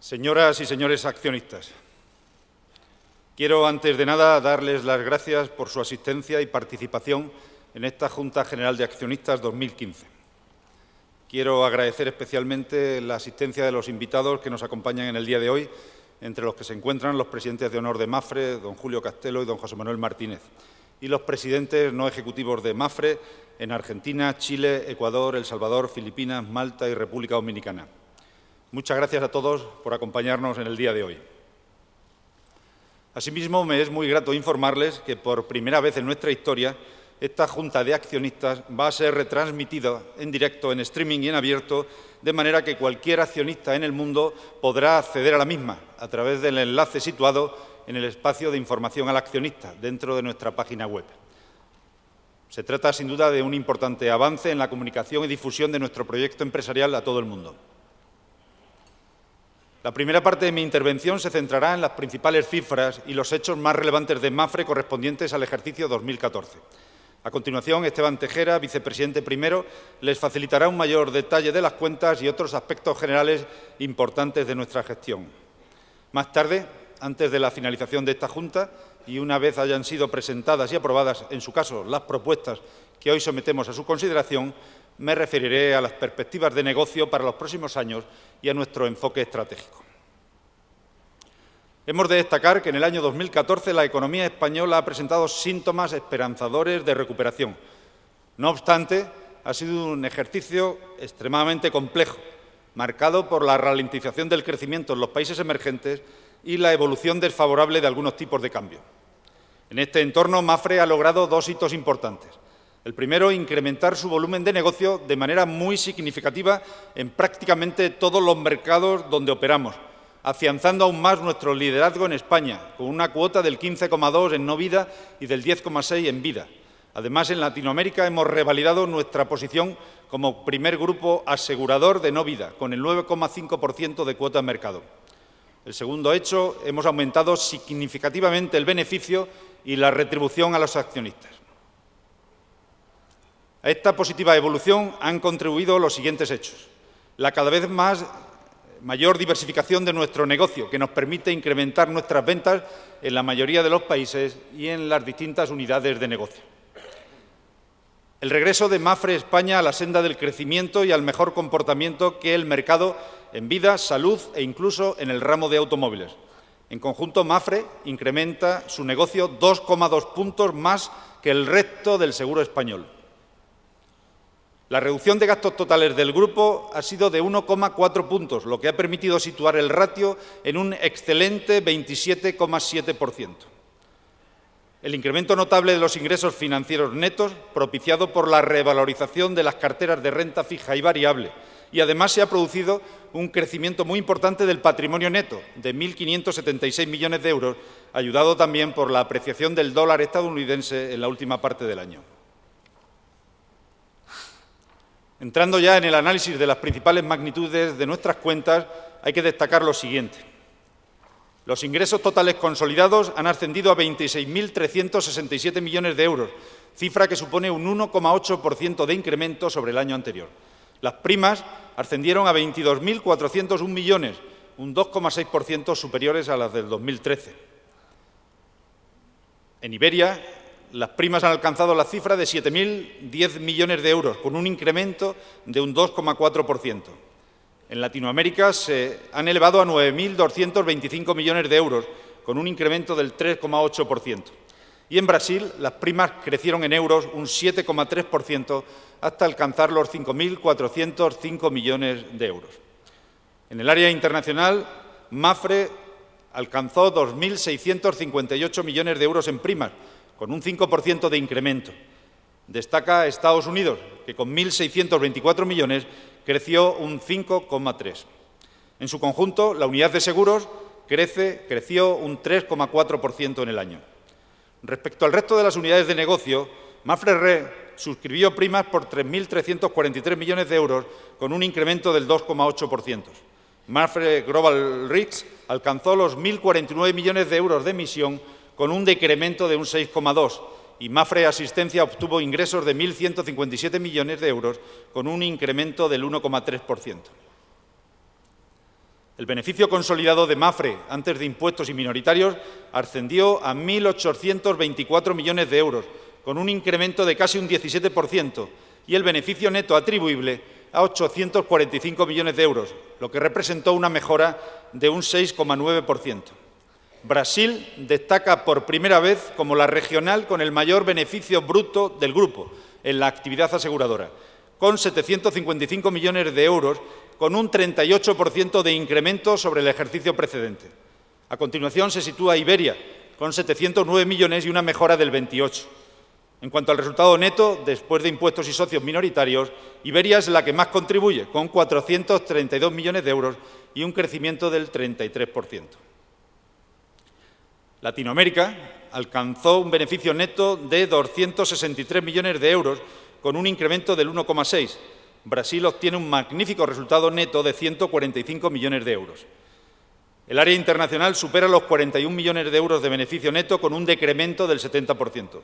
Señoras y señores accionistas, quiero antes de nada darles las gracias por su asistencia y participación en esta Junta General de Accionistas 2015. Quiero agradecer especialmente la asistencia de los invitados que nos acompañan en el día de hoy, entre los que se encuentran los presidentes de honor de MAFRE, don Julio Castelo y don José Manuel Martínez, y los presidentes no ejecutivos de MAFRE en Argentina, Chile, Ecuador, El Salvador, Filipinas, Malta y República Dominicana. Muchas gracias a todos por acompañarnos en el día de hoy. Asimismo, me es muy grato informarles que por primera vez en nuestra historia esta Junta de Accionistas va a ser retransmitida en directo, en streaming y en abierto, de manera que cualquier accionista en el mundo podrá acceder a la misma a través del enlace situado en el espacio de información al accionista dentro de nuestra página web. Se trata sin duda de un importante avance en la comunicación y difusión de nuestro proyecto empresarial a todo el mundo. La primera parte de mi intervención se centrará en las principales cifras y los hechos más relevantes de MAFRE correspondientes al ejercicio 2014. A continuación, Esteban Tejera, vicepresidente primero, les facilitará un mayor detalle de las cuentas y otros aspectos generales importantes de nuestra gestión. Más tarde, antes de la finalización de esta Junta y una vez hayan sido presentadas y aprobadas, en su caso, las propuestas que hoy sometemos a su consideración, me referiré a las perspectivas de negocio para los próximos años y a nuestro enfoque estratégico. Hemos de destacar que en el año 2014 la economía española ha presentado síntomas esperanzadores de recuperación. No obstante, ha sido un ejercicio extremadamente complejo, marcado por la ralentización del crecimiento en los países emergentes y la evolución desfavorable de algunos tipos de cambio. En este entorno, MAFRE ha logrado dos hitos importantes el primero, incrementar su volumen de negocio de manera muy significativa en prácticamente todos los mercados donde operamos, afianzando aún más nuestro liderazgo en España, con una cuota del 15,2 en no vida y del 10,6 en vida. Además, en Latinoamérica hemos revalidado nuestra posición como primer grupo asegurador de no vida, con el 9,5% de cuota en mercado. El segundo hecho, hemos aumentado significativamente el beneficio y la retribución a los accionistas. A esta positiva evolución han contribuido los siguientes hechos. La cada vez más mayor diversificación de nuestro negocio, que nos permite incrementar nuestras ventas en la mayoría de los países y en las distintas unidades de negocio. El regreso de Mafre España a la senda del crecimiento y al mejor comportamiento que el mercado en vida, salud e incluso en el ramo de automóviles. En conjunto, Mafre incrementa su negocio 2,2 puntos más que el resto del seguro español. La reducción de gastos totales del grupo ha sido de 1,4 puntos, lo que ha permitido situar el ratio en un excelente 27,7%. El incremento notable de los ingresos financieros netos, propiciado por la revalorización de las carteras de renta fija y variable, y además se ha producido un crecimiento muy importante del patrimonio neto, de 1.576 millones de euros, ayudado también por la apreciación del dólar estadounidense en la última parte del año. Entrando ya en el análisis de las principales magnitudes de nuestras cuentas, hay que destacar lo siguiente. Los ingresos totales consolidados han ascendido a 26.367 millones de euros, cifra que supone un 1,8% de incremento sobre el año anterior. Las primas ascendieron a 22.401 millones, un 2,6% superiores a las del 2013. En Iberia, las primas han alcanzado la cifra de 7.010 millones de euros, con un incremento de un 2,4%. En Latinoamérica se han elevado a 9.225 millones de euros, con un incremento del 3,8%. Y en Brasil, las primas crecieron en euros un 7,3% hasta alcanzar los 5.405 millones de euros. En el área internacional, Mafre alcanzó 2.658 millones de euros en primas, con un 5% de incremento. Destaca Estados Unidos, que con 1.624 millones creció un 5,3. En su conjunto, la unidad de seguros creció un 3,4% en el año. Respecto al resto de las unidades de negocio, Mafre Re suscribió primas por 3.343 millones de euros, con un incremento del 2,8%. Mafre Global Risk alcanzó los 1.049 millones de euros de emisión, con un decremento de un 6,2%. Y Mafre Asistencia obtuvo ingresos de 1.157 millones de euros, con un incremento del 1,3%. El beneficio consolidado de Mafre antes de impuestos y minoritarios ascendió a 1.824 millones de euros, con un incremento de casi un 17%, y el beneficio neto atribuible a 845 millones de euros, lo que representó una mejora de un 6,9%. Brasil destaca por primera vez como la regional con el mayor beneficio bruto del grupo en la actividad aseguradora, con 755 millones de euros, con un 38% de incremento sobre el ejercicio precedente. A continuación se sitúa Iberia, con 709 millones y una mejora del 28%. En cuanto al resultado neto, después de impuestos y socios minoritarios, Iberia es la que más contribuye, con 432 millones de euros y un crecimiento del 33%. Latinoamérica alcanzó un beneficio neto de 263 millones de euros, con un incremento del 1,6. Brasil obtiene un magnífico resultado neto de 145 millones de euros. El área internacional supera los 41 millones de euros de beneficio neto con un decremento del 70%.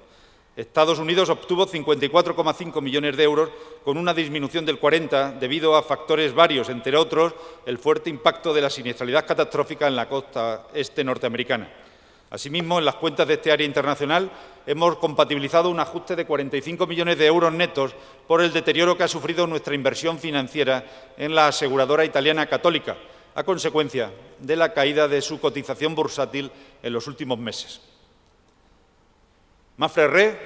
Estados Unidos obtuvo 54,5 millones de euros con una disminución del 40% debido a factores varios, entre otros el fuerte impacto de la siniestralidad catastrófica en la costa este norteamericana. Asimismo, en las cuentas de este área internacional hemos compatibilizado un ajuste de 45 millones de euros netos por el deterioro que ha sufrido nuestra inversión financiera en la aseguradora italiana católica, a consecuencia de la caída de su cotización bursátil en los últimos meses. Mafre ré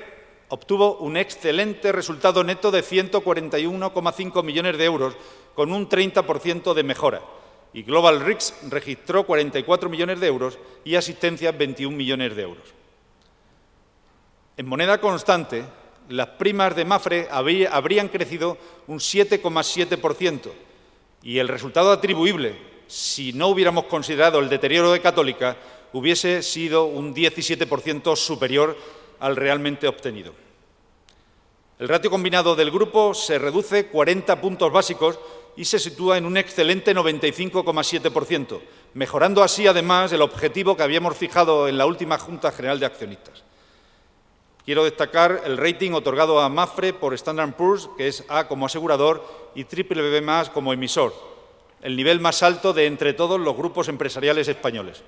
obtuvo un excelente resultado neto de 141,5 millones de euros, con un 30% de mejora y Global RIX registró 44 millones de euros y Asistencia 21 millones de euros. En moneda constante, las primas de Mafre habrían crecido un 7,7% y el resultado atribuible, si no hubiéramos considerado el deterioro de Católica, hubiese sido un 17% superior al realmente obtenido. El ratio combinado del grupo se reduce 40 puntos básicos y se sitúa en un excelente 95,7%, mejorando así además el objetivo que habíamos fijado en la última Junta General de Accionistas. Quiero destacar el rating otorgado a Mafre por Standard Poor's, que es A como asegurador y BBB más como emisor, el nivel más alto de entre todos los grupos empresariales españoles.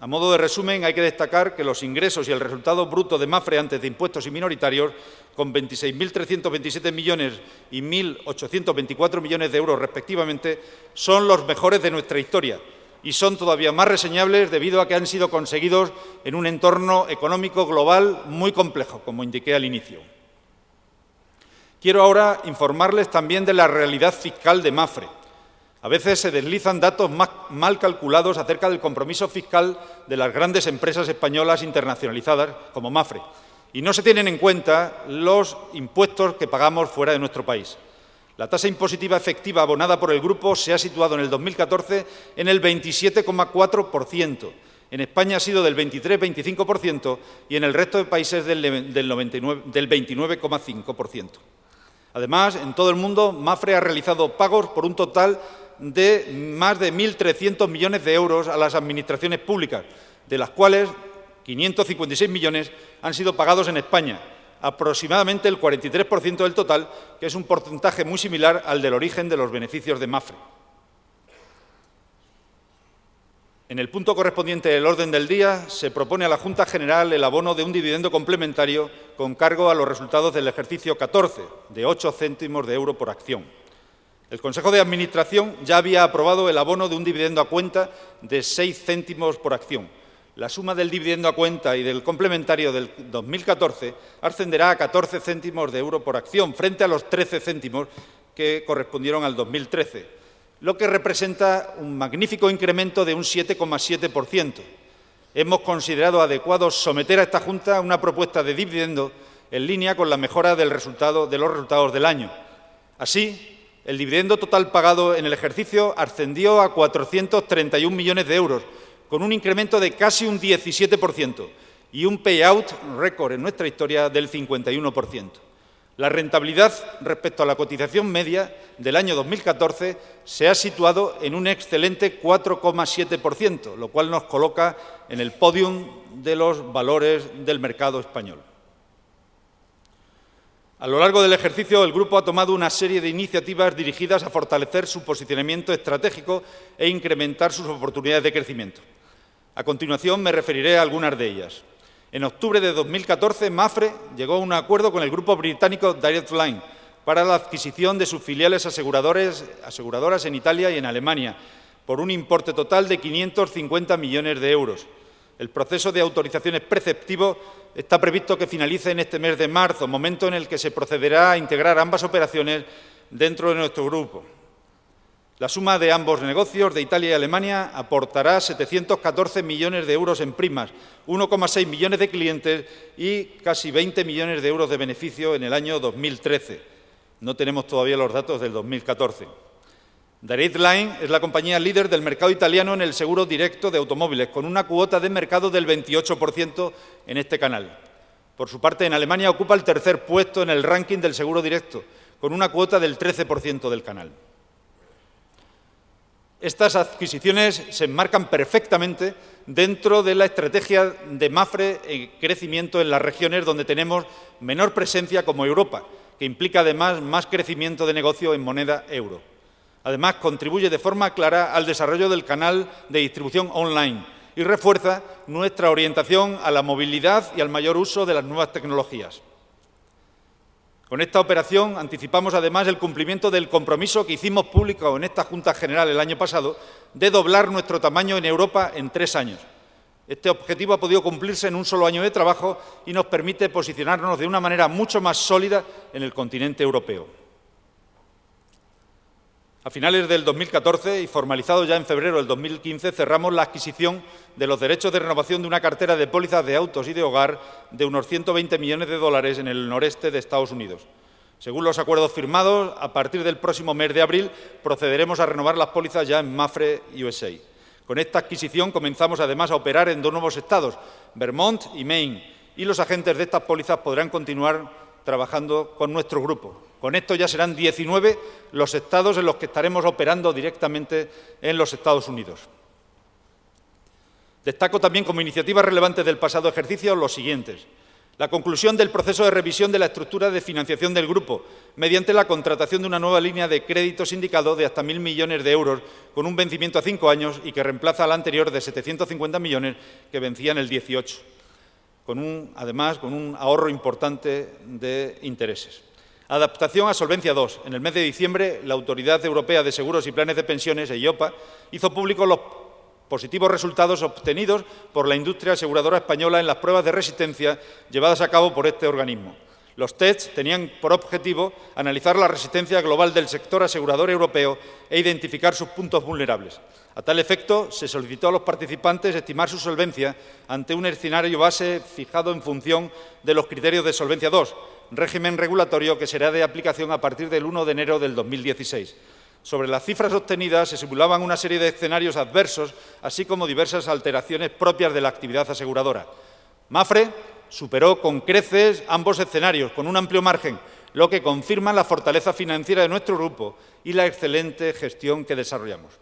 A modo de resumen, hay que destacar que los ingresos y el resultado bruto de MAFRE antes de impuestos y minoritarios, con 26.327 millones y 1.824 millones de euros respectivamente, son los mejores de nuestra historia y son todavía más reseñables debido a que han sido conseguidos en un entorno económico global muy complejo, como indiqué al inicio. Quiero ahora informarles también de la realidad fiscal de MAFRE a veces se deslizan datos mal calculados acerca del compromiso fiscal de las grandes empresas españolas internacionalizadas como Mafre y no se tienen en cuenta los impuestos que pagamos fuera de nuestro país. La tasa impositiva efectiva abonada por el grupo se ha situado en el 2014 en el 27,4%. En España ha sido del 23-25% y en el resto de países del, 29,5%. Además, en todo el mundo, MAFRE ha realizado pagos por un total de más de 1.300 millones de euros a las administraciones públicas, de las cuales 556 millones han sido pagados en España, aproximadamente el 43% del total, que es un porcentaje muy similar al del origen de los beneficios de Mafre. En el punto correspondiente del orden del día se propone a la Junta General el abono de un dividendo complementario con cargo a los resultados del ejercicio 14, de 8 céntimos de euro por acción. El Consejo de Administración ya había aprobado el abono de un dividendo a cuenta de 6 céntimos por acción. La suma del dividendo a cuenta y del complementario del 2014 ascenderá a 14 céntimos de euro por acción, frente a los 13 céntimos que correspondieron al 2013, lo que representa un magnífico incremento de un 7,7%. Hemos considerado adecuado someter a esta Junta una propuesta de dividendo en línea con la mejora del resultado, de los resultados del año. Así, el dividendo total pagado en el ejercicio ascendió a 431 millones de euros, con un incremento de casi un 17% y un payout récord en nuestra historia del 51%. La rentabilidad respecto a la cotización media del año 2014 se ha situado en un excelente 4,7%, lo cual nos coloca en el podium de los valores del mercado español. A lo largo del ejercicio, el grupo ha tomado una serie de iniciativas dirigidas a fortalecer su posicionamiento estratégico e incrementar sus oportunidades de crecimiento. A continuación me referiré a algunas de ellas. En octubre de 2014, Mafre llegó a un acuerdo con el grupo británico Direct Line para la adquisición de sus filiales aseguradoras en Italia y en Alemania, por un importe total de 550 millones de euros. El proceso de autorizaciones preceptivo está previsto que finalice en este mes de marzo, momento en el que se procederá a integrar ambas operaciones dentro de nuestro grupo. La suma de ambos negocios de Italia y Alemania aportará 714 millones de euros en primas, 1,6 millones de clientes y casi 20 millones de euros de beneficio en el año 2013. No tenemos todavía los datos del 2014. Direct Line es la compañía líder del mercado italiano en el seguro directo de automóviles, con una cuota de mercado del 28% en este canal. Por su parte, en Alemania ocupa el tercer puesto en el ranking del seguro directo, con una cuota del 13% del canal. Estas adquisiciones se enmarcan perfectamente dentro de la estrategia de MAFRE en crecimiento en las regiones donde tenemos menor presencia como Europa, que implica además más crecimiento de negocio en moneda euro. Además, contribuye de forma clara al desarrollo del canal de distribución online y refuerza nuestra orientación a la movilidad y al mayor uso de las nuevas tecnologías. Con esta operación anticipamos además el cumplimiento del compromiso que hicimos público en esta Junta General el año pasado de doblar nuestro tamaño en Europa en tres años. Este objetivo ha podido cumplirse en un solo año de trabajo y nos permite posicionarnos de una manera mucho más sólida en el continente europeo. A finales del 2014 y formalizado ya en febrero del 2015, cerramos la adquisición de los derechos de renovación de una cartera de pólizas de autos y de hogar de unos 120 millones de dólares en el noreste de Estados Unidos. Según los acuerdos firmados, a partir del próximo mes de abril procederemos a renovar las pólizas ya en Mafre USA. Con esta adquisición comenzamos además a operar en dos nuevos estados, Vermont y Maine, y los agentes de estas pólizas podrán continuar trabajando con nuestro grupo, con esto ya serán 19 los estados en los que estaremos operando directamente en los Estados Unidos. Destaco también como iniciativas relevantes del pasado ejercicio los siguientes. La conclusión del proceso de revisión de la estructura de financiación del grupo, mediante la contratación de una nueva línea de créditos sindicado de hasta 1.000 millones de euros, con un vencimiento a cinco años y que reemplaza al anterior de 750 millones que vencía en el 18, además con un ahorro importante de intereses. Adaptación a Solvencia II. En el mes de diciembre, la Autoridad Europea de Seguros y Planes de Pensiones, EIOPA, hizo público los positivos resultados obtenidos por la industria aseguradora española en las pruebas de resistencia llevadas a cabo por este organismo. Los tests tenían por objetivo analizar la resistencia global del sector asegurador europeo e identificar sus puntos vulnerables. A tal efecto, se solicitó a los participantes estimar su solvencia ante un escenario base fijado en función de los criterios de solvencia 2, régimen regulatorio que será de aplicación a partir del 1 de enero del 2016. Sobre las cifras obtenidas se simulaban una serie de escenarios adversos, así como diversas alteraciones propias de la actividad aseguradora. Mafre superó con creces ambos escenarios, con un amplio margen, lo que confirma la fortaleza financiera de nuestro grupo y la excelente gestión que desarrollamos.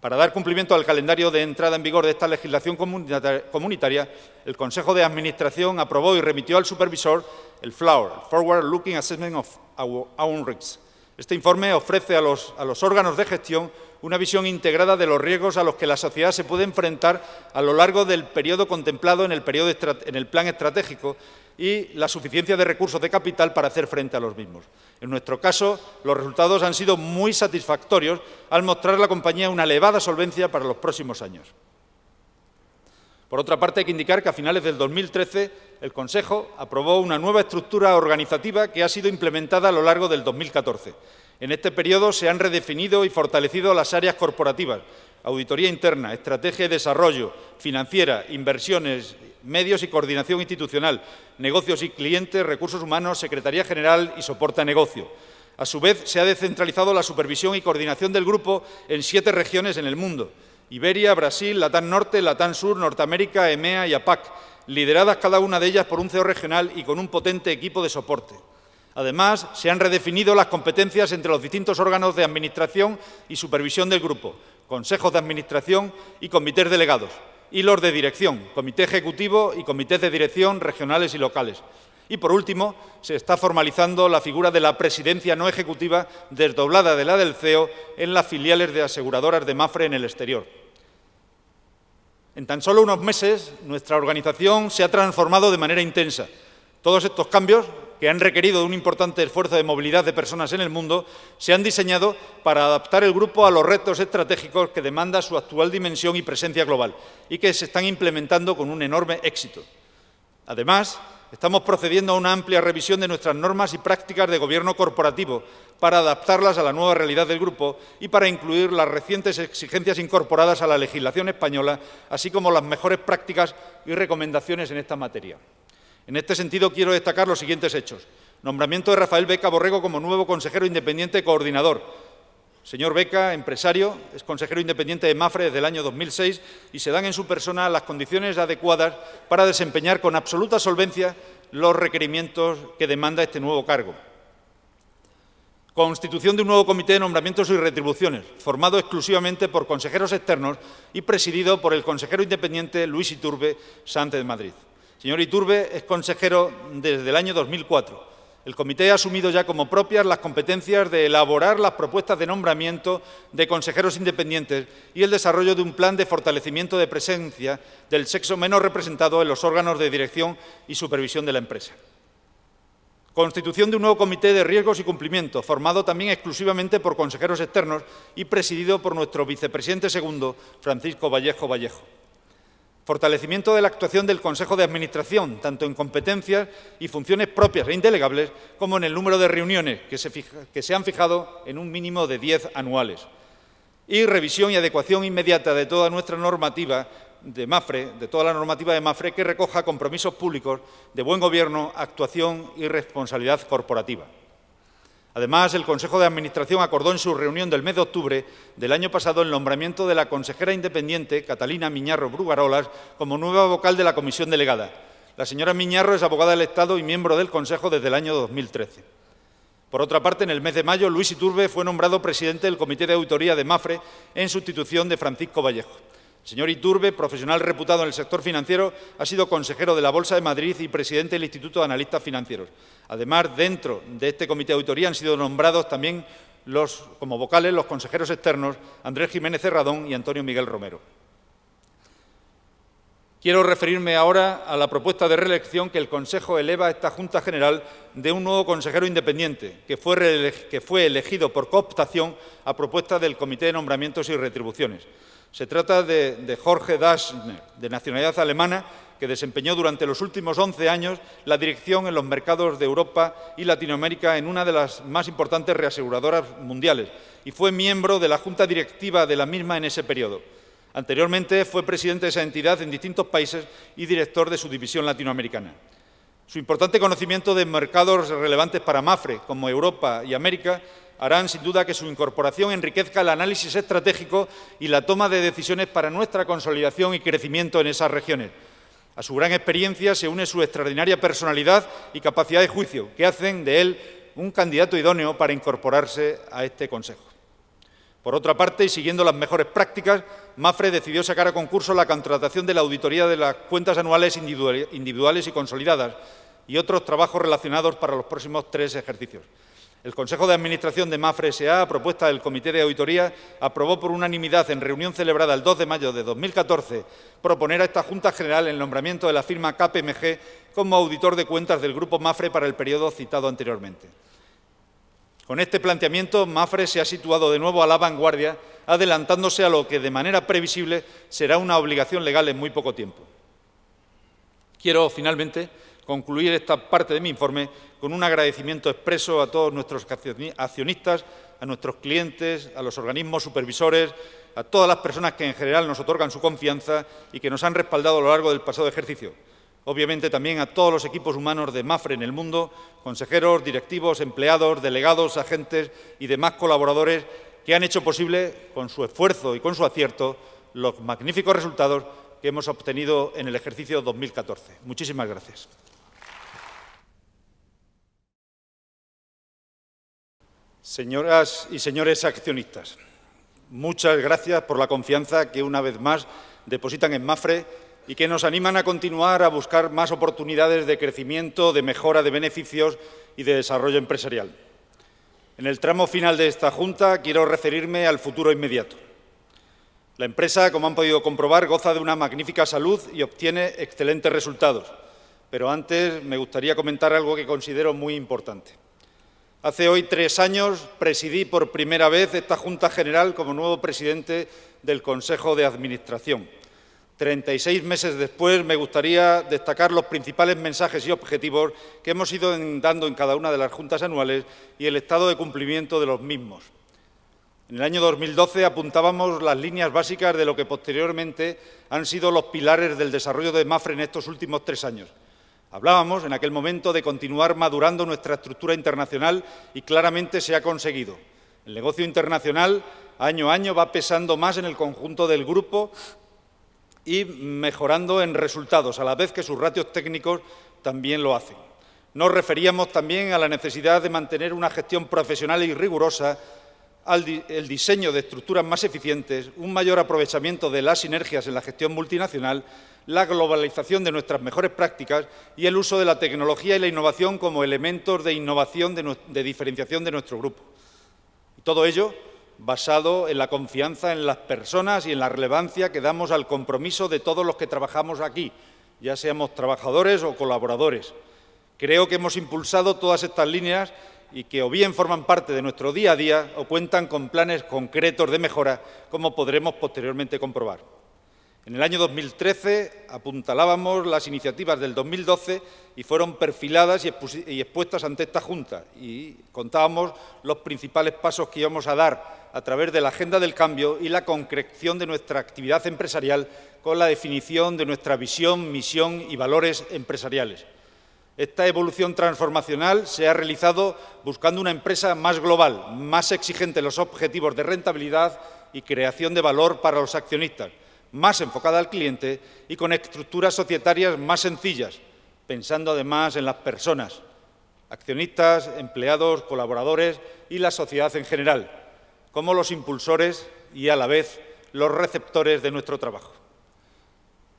Para dar cumplimiento al calendario de entrada en vigor de esta legislación comunitaria, el Consejo de Administración aprobó y remitió al supervisor el FLOWER, Forward Looking Assessment of Own Risks, este informe ofrece a los, órganos de gestión una visión integrada de los riesgos a los que la sociedad se puede enfrentar a lo largo del periodo contemplado en el, en el plan estratégico y la suficiencia de recursos de capital para hacer frente a los mismos. En nuestro caso, los resultados han sido muy satisfactorios al mostrar la compañía una elevada solvencia para los próximos años. Por otra parte, hay que indicar que a finales del 2013 el Consejo aprobó una nueva estructura organizativa que ha sido implementada a lo largo del 2014. En este periodo se han redefinido y fortalecido las áreas corporativas, auditoría interna, estrategia y desarrollo, financiera, inversiones, medios y coordinación institucional, negocios y clientes, recursos humanos, secretaría general y soporte a negocio. A su vez, se ha descentralizado la supervisión y coordinación del grupo en siete regiones en el mundo. Iberia, Brasil, Latán Norte, Latán Sur, Norteamérica, EMEA y APAC, lideradas cada una de ellas por un CEO regional y con un potente equipo de soporte. Además, se han redefinido las competencias entre los distintos órganos de administración y supervisión del grupo, consejos de administración y comités delegados, y los de dirección, comité ejecutivo y comités de dirección regionales y locales. Y, por último, se está formalizando la figura de la presidencia no ejecutiva desdoblada de la del CEO en las filiales de aseguradoras de Mafre en el exterior. En tan solo unos meses, nuestra organización se ha transformado de manera intensa. Todos estos cambios, que han requerido un importante esfuerzo de movilidad de personas en el mundo, se han diseñado para adaptar el grupo a los retos estratégicos que demanda su actual dimensión y presencia global y que se están implementando con un enorme éxito. Además, Estamos procediendo a una amplia revisión de nuestras normas y prácticas de gobierno corporativo para adaptarlas a la nueva realidad del grupo y para incluir las recientes exigencias incorporadas a la legislación española, así como las mejores prácticas y recomendaciones en esta materia. En este sentido, quiero destacar los siguientes hechos. Nombramiento de Rafael Beca Borrego como nuevo consejero independiente coordinador Señor Beca, empresario, es consejero independiente de MAFRE desde el año 2006 y se dan en su persona las condiciones adecuadas para desempeñar con absoluta solvencia los requerimientos que demanda este nuevo cargo. Constitución de un nuevo comité de nombramientos y retribuciones, formado exclusivamente por consejeros externos y presidido por el consejero independiente Luis Iturbe Sánchez de Madrid. Señor Iturbe es consejero desde el año 2004 el comité ha asumido ya como propias las competencias de elaborar las propuestas de nombramiento de consejeros independientes y el desarrollo de un plan de fortalecimiento de presencia del sexo menos representado en los órganos de dirección y supervisión de la empresa. Constitución de un nuevo comité de riesgos y cumplimiento, formado también exclusivamente por consejeros externos y presidido por nuestro vicepresidente segundo, Francisco Vallejo Vallejo fortalecimiento de la actuación del Consejo de Administración, tanto en competencias y funciones propias e indelegables, como en el número de reuniones, que se, han fijado en un mínimo de 10 anuales. Y revisión y adecuación inmediata de toda nuestra normativa de MAFRE, de toda la normativa de MAFRE, que recoja compromisos públicos de buen gobierno, actuación y responsabilidad corporativa. Además, el Consejo de Administración acordó en su reunión del mes de octubre del año pasado el nombramiento de la consejera independiente, Catalina Miñarro Brugarolas, como nueva vocal de la comisión delegada. La señora Miñarro es abogada del Estado y miembro del Consejo desde el año 2013. Por otra parte, en el mes de mayo, Luis Iturbe fue nombrado presidente del Comité de Auditoría de MAFRE en sustitución de Francisco Vallejo señor Iturbe, profesional reputado en el sector financiero, ha sido consejero de la Bolsa de Madrid y presidente del Instituto de Analistas Financieros. Además, dentro de este comité de auditoría han sido nombrados también como vocales los consejeros externos Andrés Jiménez Cerradón y Antonio Miguel Romero. Quiero referirme ahora a la propuesta de reelección que el Consejo eleva a esta Junta General de un nuevo consejero independiente, que fue, que fue elegido por cooptación a propuesta del Comité de Nombramientos y Retribuciones. Se trata de, Jorge Daschner, de nacionalidad alemana, que desempeñó durante los últimos 11 años la dirección en los mercados de Europa y Latinoamérica en una de las más importantes reaseguradoras mundiales y fue miembro de la junta directiva de la misma en ese periodo. Anteriormente fue presidente de esa entidad en distintos países y director de su división latinoamericana. Su importante conocimiento de mercados relevantes para Mafre, como Europa y América, harán sin duda que su incorporación enriquezca el análisis estratégico y la toma de decisiones para nuestra consolidación y crecimiento en esas regiones. A su gran experiencia se une su extraordinaria personalidad y capacidad de juicio, que hacen de él un candidato idóneo para incorporarse a este Consejo. Por otra parte, y siguiendo las mejores prácticas, MAFRE decidió sacar a concurso la contratación de la auditoría de las cuentas anuales individuales y consolidadas y otros trabajos relacionados para los próximos tres ejercicios. El Consejo de Administración de MAFRE S.A., a propuesta del Comité de Auditoría, aprobó por unanimidad en reunión celebrada el 2 de mayo de 2014 proponer a esta Junta General el nombramiento de la firma KPMG como auditor de cuentas del Grupo MAFRE para el periodo citado anteriormente. Con este planteamiento, MAFRE se ha situado de nuevo a la vanguardia, adelantándose a lo que de manera previsible será una obligación legal en muy poco tiempo. Quiero, finalmente, concluir esta parte de mi informe con un agradecimiento expreso a todos nuestros accionistas, a nuestros clientes, a los organismos supervisores, a todas las personas que en general nos otorgan su confianza y que nos han respaldado a lo largo del pasado ejercicio. Obviamente también a todos los equipos humanos de MAFRE en el mundo, consejeros, directivos, empleados, delegados, agentes y demás colaboradores que han hecho posible, con su esfuerzo y con su acierto, los magníficos resultados que hemos obtenido en el ejercicio 2014. Muchísimas gracias. Señoras y señores accionistas, muchas gracias por la confianza que una vez más depositan en Mafre y que nos animan a continuar a buscar más oportunidades de crecimiento, de mejora de beneficios y de desarrollo empresarial. En el tramo final de esta Junta quiero referirme al futuro inmediato. La empresa, como han podido comprobar, goza de una magnífica salud y obtiene excelentes resultados. Pero antes me gustaría comentar algo que considero muy importante. Hace hoy tres años presidí por primera vez esta Junta General como nuevo presidente del Consejo de Administración. Treinta y seis meses después me gustaría destacar los principales mensajes y objetivos que hemos ido dando en cada una de las juntas anuales y el estado de cumplimiento de los mismos. En el año 2012 apuntábamos las líneas básicas de lo que posteriormente han sido los pilares del desarrollo de MAFRE en estos últimos tres años. Hablábamos en aquel momento de continuar madurando nuestra estructura internacional y claramente se ha conseguido. El negocio internacional año a año va pesando más en el conjunto del grupo y mejorando en resultados, a la vez que sus ratios técnicos también lo hacen. Nos referíamos también a la necesidad de mantener una gestión profesional y rigurosa, al el diseño de estructuras más eficientes, un mayor aprovechamiento de las sinergias en la gestión multinacional la globalización de nuestras mejores prácticas y el uso de la tecnología y la innovación como elementos de innovación, de, diferenciación de nuestro grupo. todo ello basado en la confianza en las personas y en la relevancia que damos al compromiso de todos los que trabajamos aquí, ya seamos trabajadores o colaboradores. Creo que hemos impulsado todas estas líneas y que o bien forman parte de nuestro día a día o cuentan con planes concretos de mejora, como podremos posteriormente comprobar. En el año 2013 apuntalábamos las iniciativas del 2012 y fueron perfiladas y expuestas ante esta Junta y contábamos los principales pasos que íbamos a dar a través de la Agenda del Cambio y la concreción de nuestra actividad empresarial con la definición de nuestra visión, misión y valores empresariales. Esta evolución transformacional se ha realizado buscando una empresa más global, más exigente en los objetivos de rentabilidad y creación de valor para los accionistas más enfocada al cliente y con estructuras societarias más sencillas, pensando además en las personas, accionistas, empleados, colaboradores y la sociedad en general, como los impulsores y a la vez los receptores de nuestro trabajo.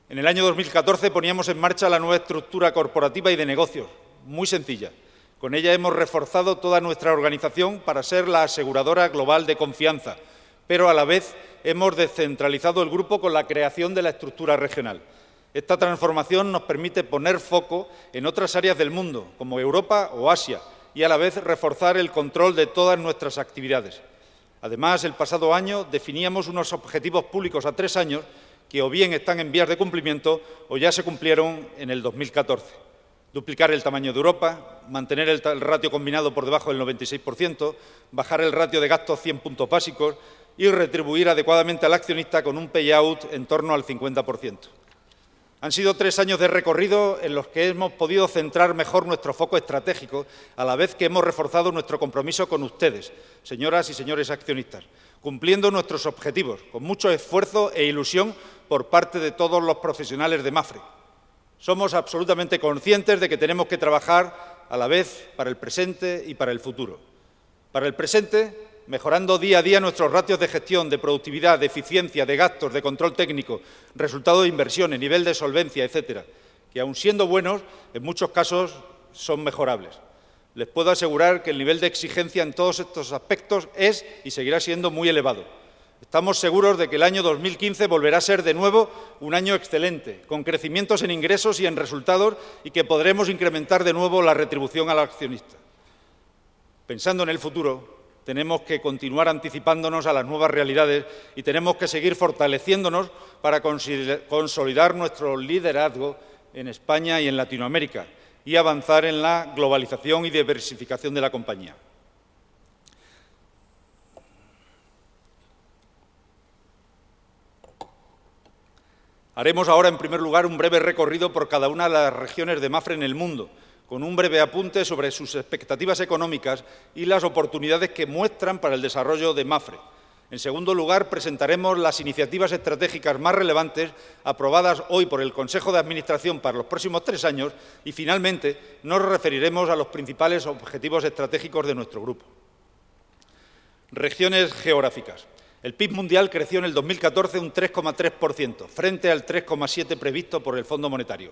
En el año 2014 poníamos en marcha la nueva estructura corporativa y de negocios, muy sencilla. Con ella hemos reforzado toda nuestra organización para ser la aseguradora global de confianza, pero a la vez hemos descentralizado el grupo con la creación de la estructura regional. Esta transformación nos permite poner foco en otras áreas del mundo, como Europa o Asia, y a la vez reforzar el control de todas nuestras actividades. Además, el pasado año definíamos unos objetivos públicos a tres años que o bien están en vías de cumplimiento o ya se cumplieron en el 2014 duplicar el tamaño de Europa, mantener el, ratio combinado por debajo del 96%, bajar el ratio de gastos 100 puntos básicos y retribuir adecuadamente al accionista con un payout en torno al 50%. Han sido tres años de recorrido en los que hemos podido centrar mejor nuestro foco estratégico, a la vez que hemos reforzado nuestro compromiso con ustedes, señoras y señores accionistas, cumpliendo nuestros objetivos, con mucho esfuerzo e ilusión por parte de todos los profesionales de MAFRE. Somos absolutamente conscientes de que tenemos que trabajar a la vez para el presente y para el futuro. Para el presente, mejorando día a día nuestros ratios de gestión, de productividad, de eficiencia, de gastos, de control técnico, resultado de inversiones, nivel de solvencia, etcétera, que aun siendo buenos, en muchos casos son mejorables. Les puedo asegurar que el nivel de exigencia en todos estos aspectos es y seguirá siendo muy elevado. Estamos seguros de que el año 2015 volverá a ser de nuevo un año excelente, con crecimientos en ingresos y en resultados y que podremos incrementar de nuevo la retribución al accionista. Pensando en el futuro, tenemos que continuar anticipándonos a las nuevas realidades y tenemos que seguir fortaleciéndonos para consolidar nuestro liderazgo en España y en Latinoamérica y avanzar en la globalización y diversificación de la compañía. Haremos ahora, en primer lugar, un breve recorrido por cada una de las regiones de MAFRE en el mundo, con un breve apunte sobre sus expectativas económicas y las oportunidades que muestran para el desarrollo de MAFRE. En segundo lugar, presentaremos las iniciativas estratégicas más relevantes aprobadas hoy por el Consejo de Administración para los próximos tres años y, finalmente, nos referiremos a los principales objetivos estratégicos de nuestro grupo. Regiones geográficas. El PIB mundial creció en el 2014 un 3,3%, frente al 3,7% previsto por el Fondo Monetario.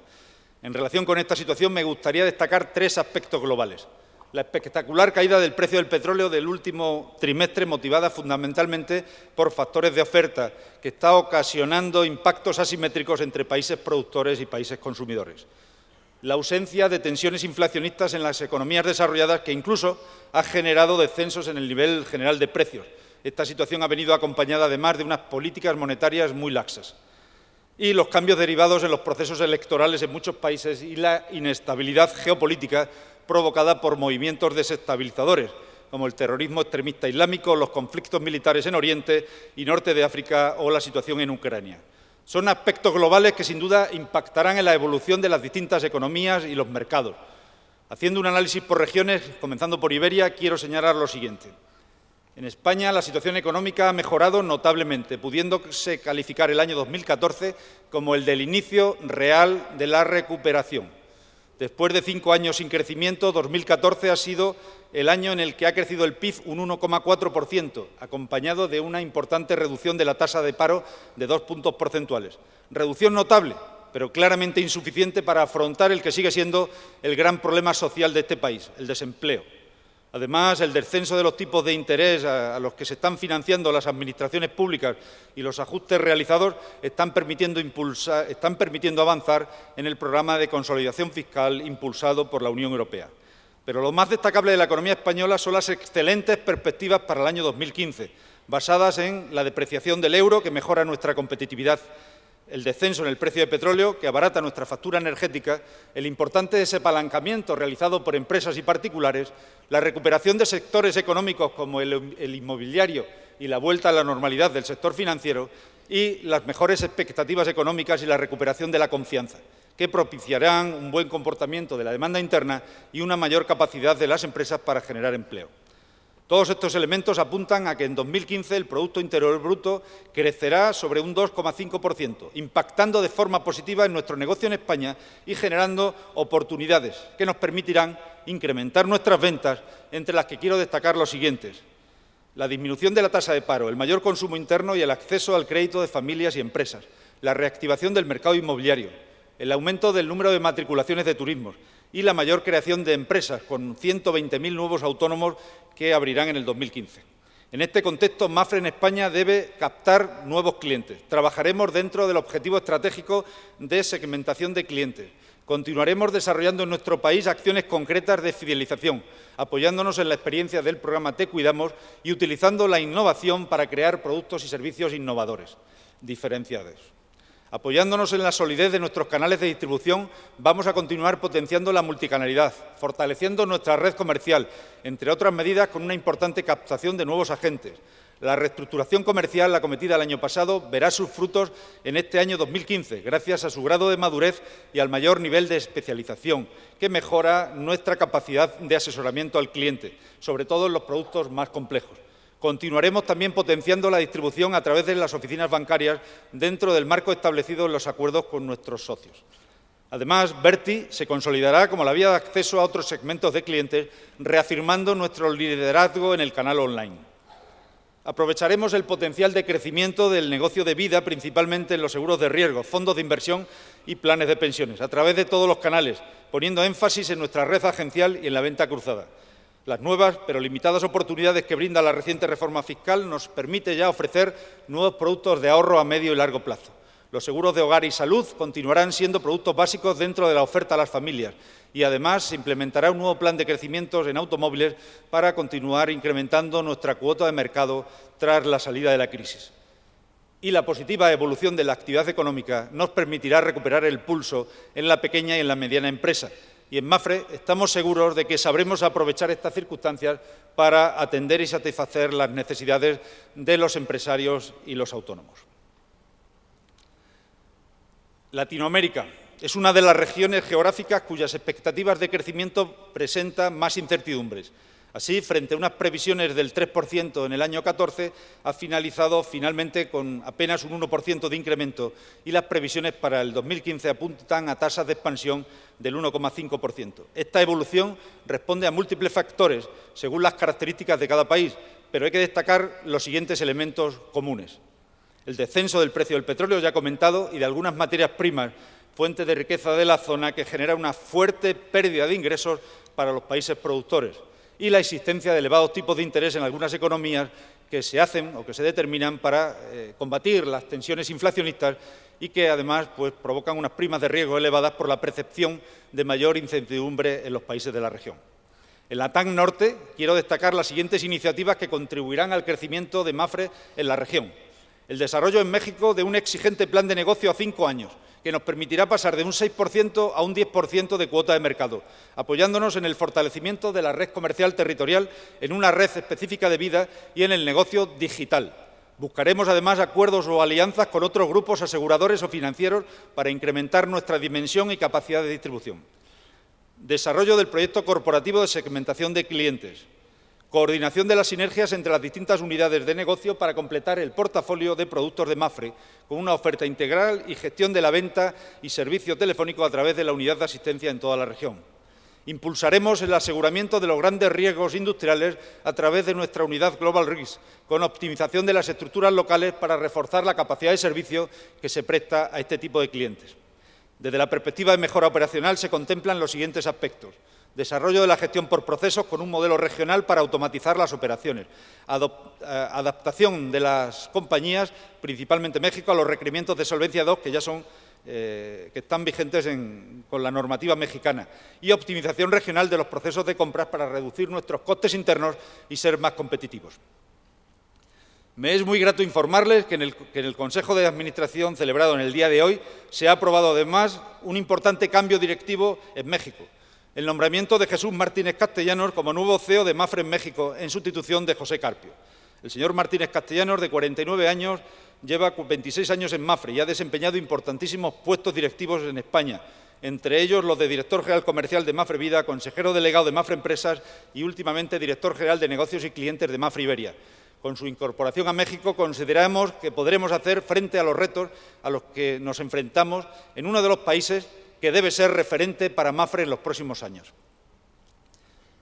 En relación con esta situación, me gustaría destacar tres aspectos globales. La espectacular caída del precio del petróleo del último trimestre, motivada fundamentalmente por factores de oferta, que está ocasionando impactos asimétricos entre países productores y países consumidores. La ausencia de tensiones inflacionistas en las economías desarrolladas, que incluso ha generado descensos en el nivel general de precios esta situación ha venido acompañada además de unas políticas monetarias muy laxas y los cambios derivados en los procesos electorales en muchos países y la inestabilidad geopolítica provocada por movimientos desestabilizadores, como el terrorismo extremista islámico, los conflictos militares en Oriente y Norte de África o la situación en Ucrania. Son aspectos globales que sin duda impactarán en la evolución de las distintas economías y los mercados. Haciendo un análisis por regiones, comenzando por Iberia, quiero señalar lo siguiente. En España la situación económica ha mejorado notablemente, pudiéndose calificar el año 2014 como el del inicio real de la recuperación. Después de cinco años sin crecimiento, 2014 ha sido el año en el que ha crecido el PIB un 1,4%, acompañado de una importante reducción de la tasa de paro de dos puntos porcentuales. Reducción notable, pero claramente insuficiente para afrontar el que sigue siendo el gran problema social de este país, el desempleo. Además, el descenso de los tipos de interés a, los que se están financiando las administraciones públicas y los ajustes realizados están permitiendo, avanzar en el programa de consolidación fiscal impulsado por la Unión Europea. Pero lo más destacable de la economía española son las excelentes perspectivas para el año 2015, basadas en la depreciación del euro, que mejora nuestra competitividad el descenso en el precio de petróleo, que abarata nuestra factura energética, el importante desapalancamiento realizado por empresas y particulares, la recuperación de sectores económicos como el, inmobiliario y la vuelta a la normalidad del sector financiero, y las mejores expectativas económicas y la recuperación de la confianza, que propiciarán un buen comportamiento de la demanda interna y una mayor capacidad de las empresas para generar empleo. Todos estos elementos apuntan a que en 2015 el Producto Interior Bruto crecerá sobre un 2,5%, impactando de forma positiva en nuestro negocio en España y generando oportunidades que nos permitirán incrementar nuestras ventas, entre las que quiero destacar los siguientes. La disminución de la tasa de paro, el mayor consumo interno y el acceso al crédito de familias y empresas, la reactivación del mercado inmobiliario, el aumento del número de matriculaciones de turismos, y la mayor creación de empresas, con 120.000 nuevos autónomos que abrirán en el 2015. En este contexto, MAFRE en España debe captar nuevos clientes. Trabajaremos dentro del objetivo estratégico de segmentación de clientes. Continuaremos desarrollando en nuestro país acciones concretas de fidelización, apoyándonos en la experiencia del programa Te Cuidamos y utilizando la innovación para crear productos y servicios innovadores, diferenciados. Apoyándonos en la solidez de nuestros canales de distribución, vamos a continuar potenciando la multicanalidad, fortaleciendo nuestra red comercial, entre otras medidas con una importante captación de nuevos agentes. La reestructuración comercial acometida el año pasado verá sus frutos en este año 2015, gracias a su grado de madurez y al mayor nivel de especialización, que mejora nuestra capacidad de asesoramiento al cliente, sobre todo en los productos más complejos. Continuaremos también potenciando la distribución a través de las oficinas bancarias dentro del marco establecido en los acuerdos con nuestros socios. Además, Berti se consolidará como la vía de acceso a otros segmentos de clientes, reafirmando nuestro liderazgo en el canal online. Aprovecharemos el potencial de crecimiento del negocio de vida, principalmente en los seguros de riesgo, fondos de inversión y planes de pensiones, a través de todos los canales, poniendo énfasis en nuestra red agencial y en la venta cruzada. Las nuevas pero limitadas oportunidades que brinda la reciente reforma fiscal nos permite ya ofrecer nuevos productos de ahorro a medio y largo plazo. Los seguros de hogar y salud continuarán siendo productos básicos dentro de la oferta a las familias y además se implementará un nuevo plan de crecimiento en automóviles para continuar incrementando nuestra cuota de mercado tras la salida de la crisis. Y la positiva evolución de la actividad económica nos permitirá recuperar el pulso en la pequeña y en la mediana empresa, y en MAFRE estamos seguros de que sabremos aprovechar estas circunstancias para atender y satisfacer las necesidades de los empresarios y los autónomos. Latinoamérica es una de las regiones geográficas cuyas expectativas de crecimiento presentan más incertidumbres Así, frente a unas previsiones del 3% en el año 14, ha finalizado finalmente con apenas un 1% de incremento y las previsiones para el 2015 apuntan a tasas de expansión del 1,5%. Esta evolución responde a múltiples factores según las características de cada país, pero hay que destacar los siguientes elementos comunes. El descenso del precio del petróleo, ya comentado, y de algunas materias primas, fuente de riqueza de la zona, que genera una fuerte pérdida de ingresos para los países productores y la existencia de elevados tipos de interés en algunas economías que se hacen o que se determinan para eh, combatir las tensiones inflacionistas y que además pues, provocan unas primas de riesgo elevadas por la percepción de mayor incertidumbre en los países de la región. En la TAN Norte quiero destacar las siguientes iniciativas que contribuirán al crecimiento de MAFRE en la región el desarrollo en México de un exigente plan de negocio a cinco años, que nos permitirá pasar de un 6% a un 10% de cuota de mercado, apoyándonos en el fortalecimiento de la red comercial territorial, en una red específica de vida y en el negocio digital. Buscaremos además acuerdos o alianzas con otros grupos aseguradores o financieros para incrementar nuestra dimensión y capacidad de distribución. Desarrollo del proyecto corporativo de segmentación de clientes coordinación de las sinergias entre las distintas unidades de negocio para completar el portafolio de productos de MAFRE, con una oferta integral y gestión de la venta y servicio telefónico a través de la unidad de asistencia en toda la región. Impulsaremos el aseguramiento de los grandes riesgos industriales a través de nuestra unidad Global Risk, con optimización de las estructuras locales para reforzar la capacidad de servicio que se presta a este tipo de clientes. Desde la perspectiva de mejora operacional se contemplan los siguientes aspectos. Desarrollo de la gestión por procesos con un modelo regional para automatizar las operaciones. Eh, adaptación de las compañías, principalmente México, a los requerimientos de solvencia II que ya son eh, que están vigentes con la normativa mexicana y optimización regional de los procesos de compras para reducir nuestros costes internos y ser más competitivos. Me es muy grato informarles que en el Consejo de Administración celebrado en el día de hoy se ha aprobado además un importante cambio directivo en México el nombramiento de Jesús Martínez Castellanos como nuevo CEO de Mafre en México en sustitución de José Carpio. El señor Martínez Castellanos, de 49 años, lleva 26 años en Mafre y ha desempeñado importantísimos puestos directivos en España, entre ellos los de director general comercial de Mafre Vida, consejero delegado de Mafre Empresas y últimamente director general de negocios y clientes de Mafre Iberia. Con su incorporación a México consideramos que podremos hacer frente a los retos a los que nos enfrentamos en uno de los países que debe ser referente para Mafre en los próximos años.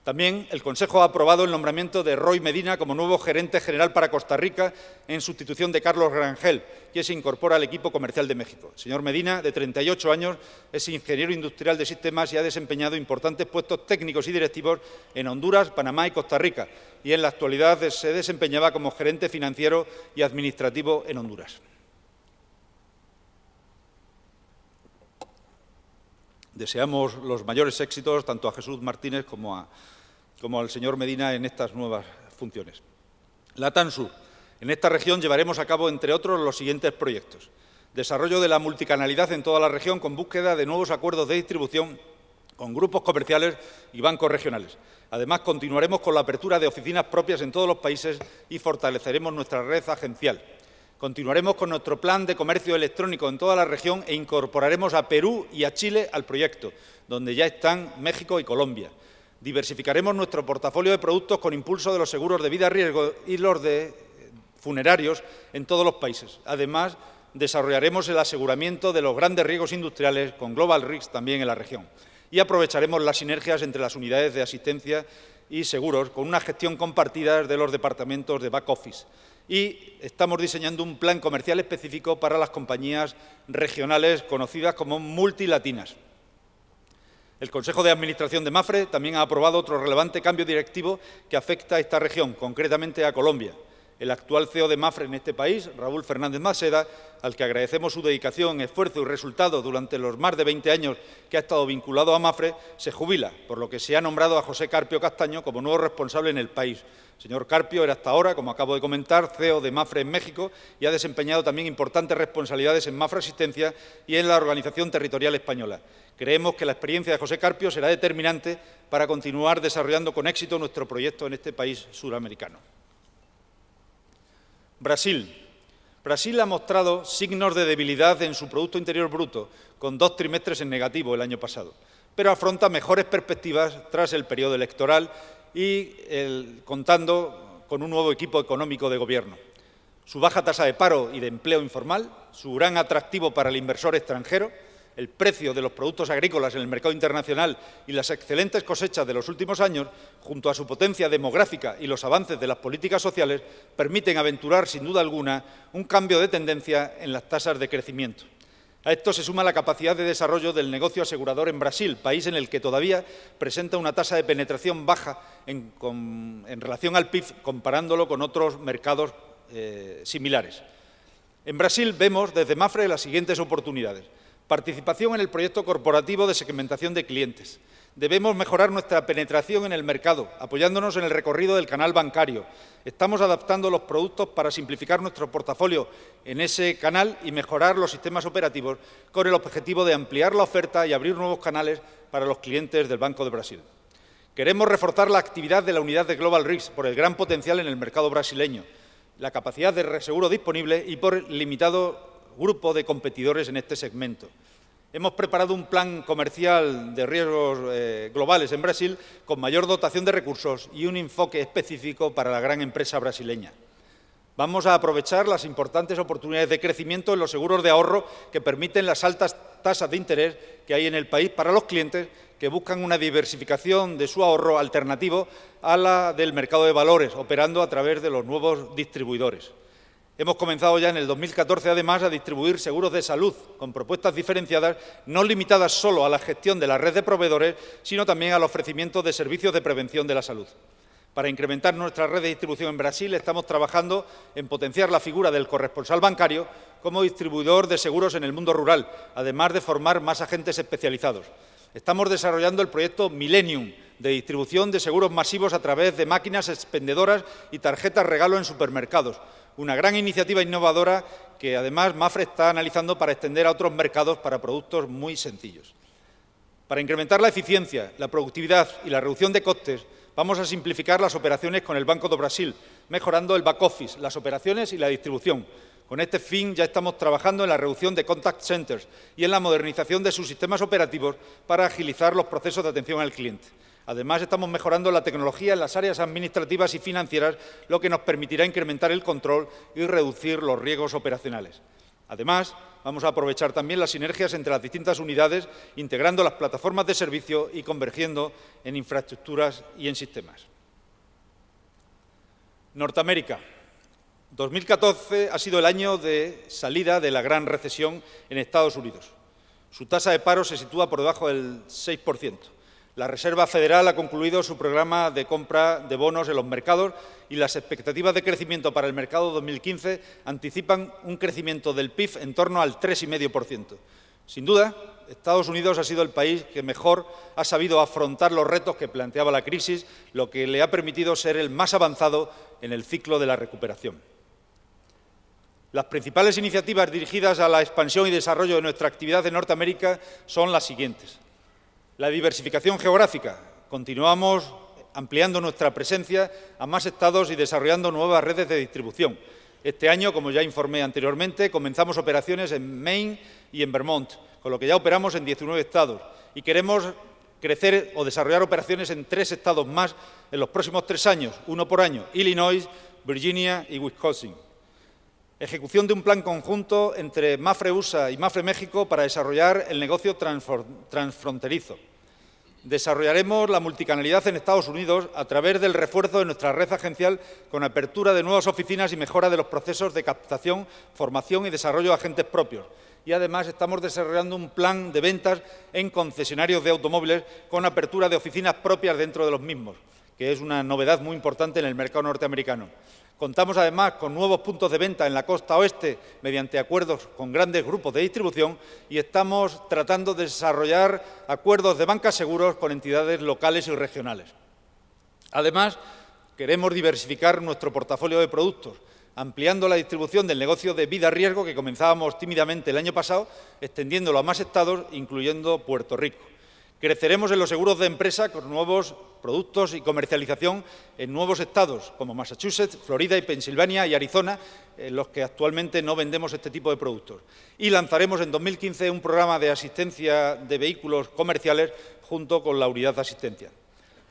También el Consejo ha aprobado el nombramiento de Roy Medina como nuevo gerente general para Costa Rica en sustitución de Carlos Rangel, quien se incorpora al equipo comercial de México. El señor Medina, de 38 años, es ingeniero industrial de sistemas y ha desempeñado importantes puestos técnicos y directivos en Honduras, Panamá y Costa Rica, y en la actualidad se desempeñaba como gerente financiero y administrativo en Honduras. deseamos los mayores éxitos tanto a Jesús Martínez como, al señor Medina en estas nuevas funciones. La Tansu. En esta región llevaremos a cabo, entre otros, los siguientes proyectos. Desarrollo de la multicanalidad en toda la región con búsqueda de nuevos acuerdos de distribución con grupos comerciales y bancos regionales. Además, continuaremos con la apertura de oficinas propias en todos los países y fortaleceremos nuestra red agencial. Continuaremos con nuestro plan de comercio electrónico en toda la región e incorporaremos a Perú y a Chile al proyecto, donde ya están México y Colombia. Diversificaremos nuestro portafolio de productos con impulso de los seguros de vida a riesgo y los de funerarios en todos los países. Además, desarrollaremos el aseguramiento de los grandes riesgos industriales con Global Risk también en la región. Y aprovecharemos las sinergias entre las unidades de asistencia y seguros con una gestión compartida de los departamentos de back office y estamos diseñando un plan comercial específico para las compañías regionales conocidas como multilatinas. El Consejo de Administración de MAFRE también ha aprobado otro relevante cambio directivo que afecta a esta región, concretamente a Colombia el actual CEO de Mafre en este país, Raúl Fernández Maceda, al que agradecemos su dedicación, esfuerzo y resultado durante los más de 20 años que ha estado vinculado a Mafre, se jubila, por lo que se ha nombrado a José Carpio Castaño como nuevo responsable en el país. señor Carpio era hasta ahora, como acabo de comentar, CEO de Mafre en México y ha desempeñado también importantes responsabilidades en Mafre Asistencia y en la Organización Territorial Española. Creemos que la experiencia de José Carpio será determinante para continuar desarrollando con éxito nuestro proyecto en este país suramericano. Brasil. Brasil ha mostrado signos de debilidad en su Producto Interior Bruto, con dos trimestres en negativo el año pasado, pero afronta mejores perspectivas tras el periodo electoral y contando con un nuevo equipo económico de gobierno. Su baja tasa de paro y de empleo informal, su gran atractivo para el inversor extranjero, el precio de los productos agrícolas en el mercado internacional y las excelentes cosechas de los últimos años, junto a su potencia demográfica y los avances de las políticas sociales, permiten aventurar, sin duda alguna, un cambio de tendencia en las tasas de crecimiento. A esto se suma la capacidad de desarrollo del negocio asegurador en Brasil, país en el que todavía presenta una tasa de penetración baja en, relación al PIB, comparándolo con otros mercados eh, similares. En Brasil vemos desde MAFRE las siguientes oportunidades. Participación en el proyecto corporativo de segmentación de clientes. Debemos mejorar nuestra penetración en el mercado, apoyándonos en el recorrido del canal bancario. Estamos adaptando los productos para simplificar nuestro portafolio en ese canal y mejorar los sistemas operativos con el objetivo de ampliar la oferta y abrir nuevos canales para los clientes del Banco de Brasil. Queremos reforzar la actividad de la unidad de Global Risk por el gran potencial en el mercado brasileño, la capacidad de reseguro disponible y por el limitado grupo de competidores en este segmento. Hemos preparado un plan comercial de riesgos eh, globales en Brasil con mayor dotación de recursos y un enfoque específico para la gran empresa brasileña. Vamos a aprovechar las importantes oportunidades de crecimiento en los seguros de ahorro que permiten las altas tasas de interés que hay en el país para los clientes que buscan una diversificación de su ahorro alternativo a la del mercado de valores, operando a través de los nuevos distribuidores. Hemos comenzado ya en el 2014, además, a distribuir seguros de salud con propuestas diferenciadas, no limitadas solo a la gestión de la red de proveedores, sino también al ofrecimiento de servicios de prevención de la salud. Para incrementar nuestra red de distribución en Brasil, estamos trabajando en potenciar la figura del corresponsal bancario como distribuidor de seguros en el mundo rural, además de formar más agentes especializados. Estamos desarrollando el proyecto Millennium, de distribución de seguros masivos a través de máquinas expendedoras y tarjetas regalo en supermercados, una gran iniciativa innovadora que además MAFRE está analizando para extender a otros mercados para productos muy sencillos. Para incrementar la eficiencia, la productividad y la reducción de costes, vamos a simplificar las operaciones con el Banco de Brasil, mejorando el back office, las operaciones y la distribución. Con este fin ya estamos trabajando en la reducción de contact centers y en la modernización de sus sistemas operativos para agilizar los procesos de atención al cliente. Además, estamos mejorando la tecnología en las áreas administrativas y financieras, lo que nos permitirá incrementar el control y reducir los riesgos operacionales. Además, vamos a aprovechar también las sinergias entre las distintas unidades, integrando las plataformas de servicio y convergiendo en infraestructuras y en sistemas. Norteamérica. 2014 ha sido el año de salida de la gran recesión en Estados Unidos. Su tasa de paro se sitúa por debajo del 6%. La Reserva Federal ha concluido su programa de compra de bonos en los mercados y las expectativas de crecimiento para el mercado 2015 anticipan un crecimiento del PIB en torno al 3,5%. Sin duda, Estados Unidos ha sido el país que mejor ha sabido afrontar los retos que planteaba la crisis, lo que le ha permitido ser el más avanzado en el ciclo de la recuperación. Las principales iniciativas dirigidas a la expansión y desarrollo de nuestra actividad en Norteamérica son las siguientes. La diversificación geográfica. Continuamos ampliando nuestra presencia a más estados y desarrollando nuevas redes de distribución. Este año, como ya informé anteriormente, comenzamos operaciones en Maine y en Vermont, con lo que ya operamos en 19 estados y queremos crecer o desarrollar operaciones en tres estados más en los próximos tres años, uno por año, Illinois, Virginia y Wisconsin. Ejecución de un plan conjunto entre Mafre USA y Mafre México para desarrollar el negocio transfronterizo. Desarrollaremos la multicanalidad en Estados Unidos a través del refuerzo de nuestra red agencial con apertura de nuevas oficinas y mejora de los procesos de captación, formación y desarrollo de agentes propios. Y además estamos desarrollando un plan de ventas en concesionarios de automóviles con apertura de oficinas propias dentro de los mismos, que es una novedad muy importante en el mercado norteamericano. Contamos además con nuevos puntos de venta en la costa oeste mediante acuerdos con grandes grupos de distribución y estamos tratando de desarrollar acuerdos de bancas seguros con entidades locales y regionales. Además, queremos diversificar nuestro portafolio de productos, ampliando la distribución del negocio de vida riesgo que comenzábamos tímidamente el año pasado, extendiéndolo a más estados, incluyendo Puerto Rico. Creceremos en los seguros de empresa con nuevos productos y comercialización en nuevos estados como Massachusetts, Florida y Pensilvania y Arizona, en los que actualmente no vendemos este tipo de productos. Y lanzaremos en 2015 un programa de asistencia de vehículos comerciales junto con la unidad de asistencia.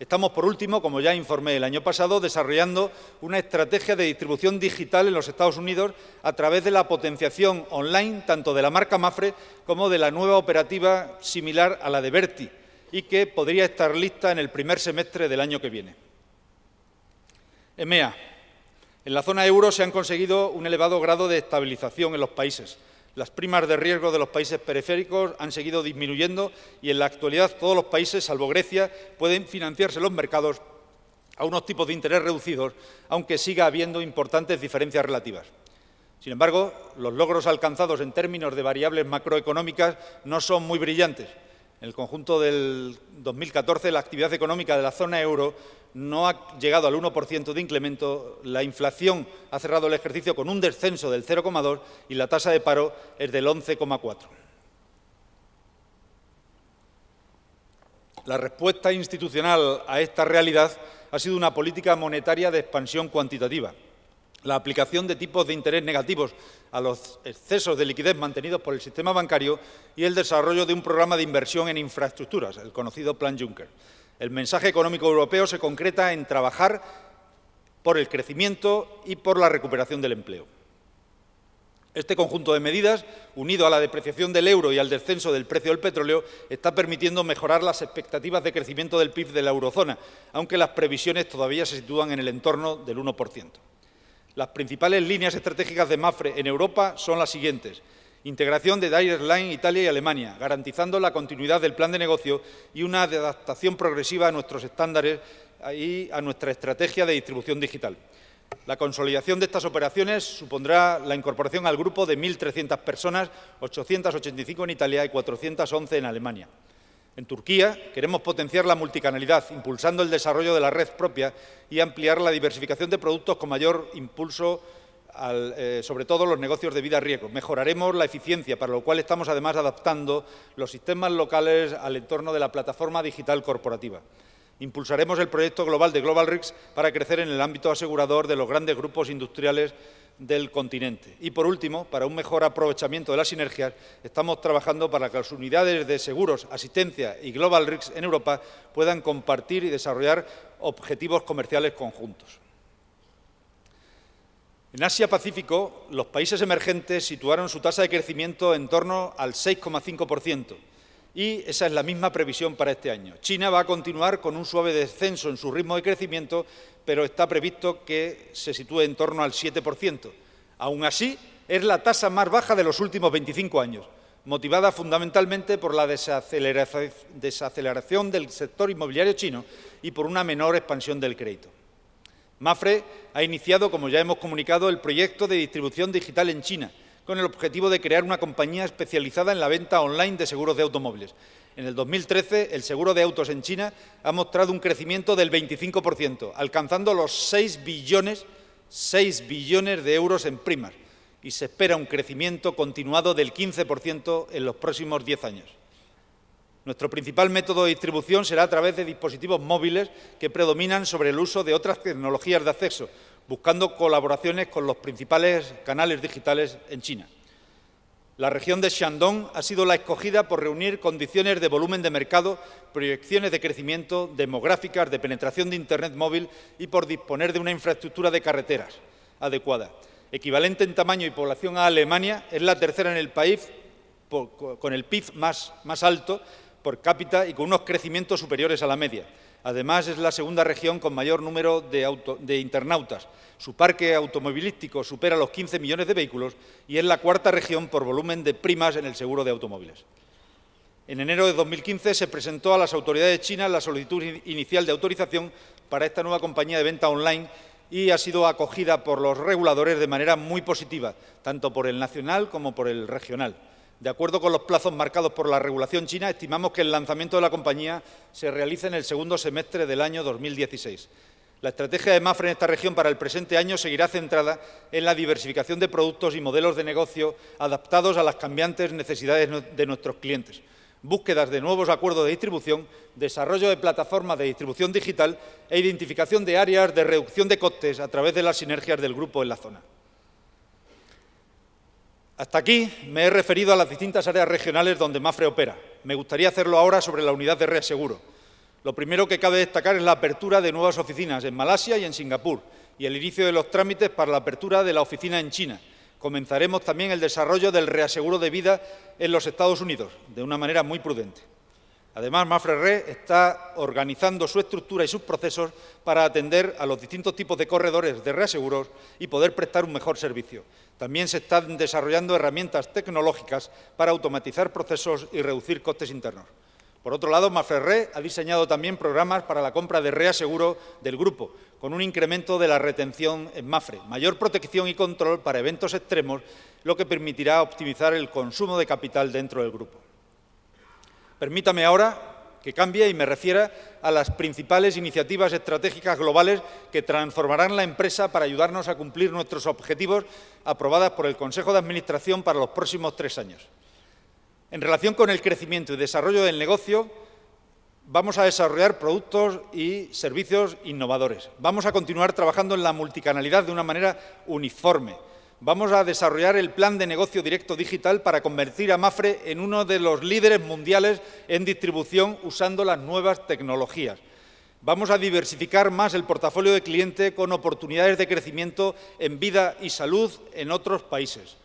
Estamos, por último, como ya informé el año pasado, desarrollando una estrategia de distribución digital en los Estados Unidos a través de la potenciación online tanto de la marca Mafre como de la nueva operativa similar a la de Berti y que podría estar lista en el primer semestre del año que viene. EMEA. En la zona euro se han conseguido un elevado grado de estabilización en los países las primas de riesgo de los países periféricos han seguido disminuyendo y en la actualidad todos los países, salvo Grecia, pueden financiarse los mercados a unos tipos de interés reducidos, aunque siga habiendo importantes diferencias relativas. Sin embargo, los logros alcanzados en términos de variables macroeconómicas no son muy brillantes en el conjunto del 2014, la actividad económica de la zona euro no ha llegado al 1% de incremento, la inflación ha cerrado el ejercicio con un descenso del 0,2 y la tasa de paro es del 11,4. La respuesta institucional a esta realidad ha sido una política monetaria de expansión cuantitativa la aplicación de tipos de interés negativos a los excesos de liquidez mantenidos por el sistema bancario y el desarrollo de un programa de inversión en infraestructuras, el conocido Plan Juncker. El mensaje económico europeo se concreta en trabajar por el crecimiento y por la recuperación del empleo. Este conjunto de medidas, unido a la depreciación del euro y al descenso del precio del petróleo, está permitiendo mejorar las expectativas de crecimiento del PIB de la eurozona, aunque las previsiones todavía se sitúan en el entorno del 1%. Las principales líneas estratégicas de MAFRE en Europa son las siguientes. Integración de Direct Line Italia y Alemania, garantizando la continuidad del plan de negocio y una adaptación progresiva a nuestros estándares y a nuestra estrategia de distribución digital. La consolidación de estas operaciones supondrá la incorporación al grupo de 1.300 personas, 885 en Italia y 411 en Alemania. En Turquía queremos potenciar la multicanalidad, impulsando el desarrollo de la red propia y ampliar la diversificación de productos con mayor impulso eh, sobre todo los negocios de vida riego. Mejoraremos la eficiencia, para lo cual estamos además adaptando los sistemas locales al entorno de la plataforma digital corporativa. Impulsaremos el proyecto global de Global para crecer en el ámbito asegurador de los grandes grupos industriales del continente. Y por último, para un mejor aprovechamiento de las sinergias, estamos trabajando para que las unidades de seguros, asistencia y Global Risk en Europa puedan compartir y desarrollar objetivos comerciales conjuntos. En Asia-Pacífico, los países emergentes situaron su tasa de crecimiento en torno al 6,5%, y esa es la misma previsión para este año. China va a continuar con un suave descenso en su ritmo de crecimiento, pero está previsto que se sitúe en torno al 7%. Aún así, es la tasa más baja de los últimos 25 años, motivada fundamentalmente por la desaceleración del sector inmobiliario chino y por una menor expansión del crédito. MAFRE ha iniciado, como ya hemos comunicado, el proyecto de distribución digital en China, con el objetivo de crear una compañía especializada en la venta online de seguros de automóviles. En el 2013, el seguro de autos en China ha mostrado un crecimiento del 25%, alcanzando los 6 billones, de euros en primas, y se espera un crecimiento continuado del 15% en los próximos 10 años. Nuestro principal método de distribución será a través de dispositivos móviles que predominan sobre el uso de otras tecnologías de acceso, buscando colaboraciones con los principales canales digitales en China. La región de Shandong ha sido la escogida por reunir condiciones de volumen de mercado, proyecciones de crecimiento, demográficas, de penetración de Internet móvil y por disponer de una infraestructura de carreteras adecuada. Equivalente en tamaño y población a Alemania, es la tercera en el país con el PIB más alto por cápita y con unos crecimientos superiores a la media. Además, es la segunda región con mayor número de, internautas. Su parque automovilístico supera los 15 millones de vehículos y es la cuarta región por volumen de primas en el seguro de automóviles. En enero de 2015 se presentó a las autoridades chinas la solicitud inicial de autorización para esta nueva compañía de venta online y ha sido acogida por los reguladores de manera muy positiva, tanto por el nacional como por el regional. De acuerdo con los plazos marcados por la regulación china, estimamos que el lanzamiento de la compañía se realice en el segundo semestre del año 2016. La estrategia de Mafre en esta región para el presente año seguirá centrada en la diversificación de productos y modelos de negocio adaptados a las cambiantes necesidades de nuestros clientes, búsquedas de nuevos acuerdos de distribución, desarrollo de plataformas de distribución digital e identificación de áreas de reducción de costes a través de las sinergias del grupo en la zona. Hasta aquí me he referido a las distintas áreas regionales donde MAFRE opera. Me gustaría hacerlo ahora sobre la unidad de reaseguro. Lo primero que cabe destacar es la apertura de nuevas oficinas en Malasia y en Singapur y el inicio de los trámites para la apertura de la oficina en China. Comenzaremos también el desarrollo del reaseguro de vida en los Estados Unidos, de una manera muy prudente. Además, Mafre está organizando su estructura y sus procesos para atender a los distintos tipos de corredores de reaseguros y poder prestar un mejor servicio. También se están desarrollando herramientas tecnológicas para automatizar procesos y reducir costes internos. Por otro lado, Mafre ha diseñado también programas para la compra de reaseguro del grupo, con un incremento de la retención en Mafre, mayor protección y control para eventos extremos, lo que permitirá optimizar el consumo de capital dentro del grupo. Permítame ahora que cambie y me refiera a las principales iniciativas estratégicas globales que transformarán la empresa para ayudarnos a cumplir nuestros objetivos aprobadas por el Consejo de Administración para los próximos tres años. En relación con el crecimiento y desarrollo del negocio, vamos a desarrollar productos y servicios innovadores. Vamos a continuar trabajando en la multicanalidad de una manera uniforme vamos a desarrollar el plan de negocio directo digital para convertir a Mafre en uno de los líderes mundiales en distribución usando las nuevas tecnologías. Vamos a diversificar más el portafolio de cliente con oportunidades de crecimiento en vida y salud en otros países.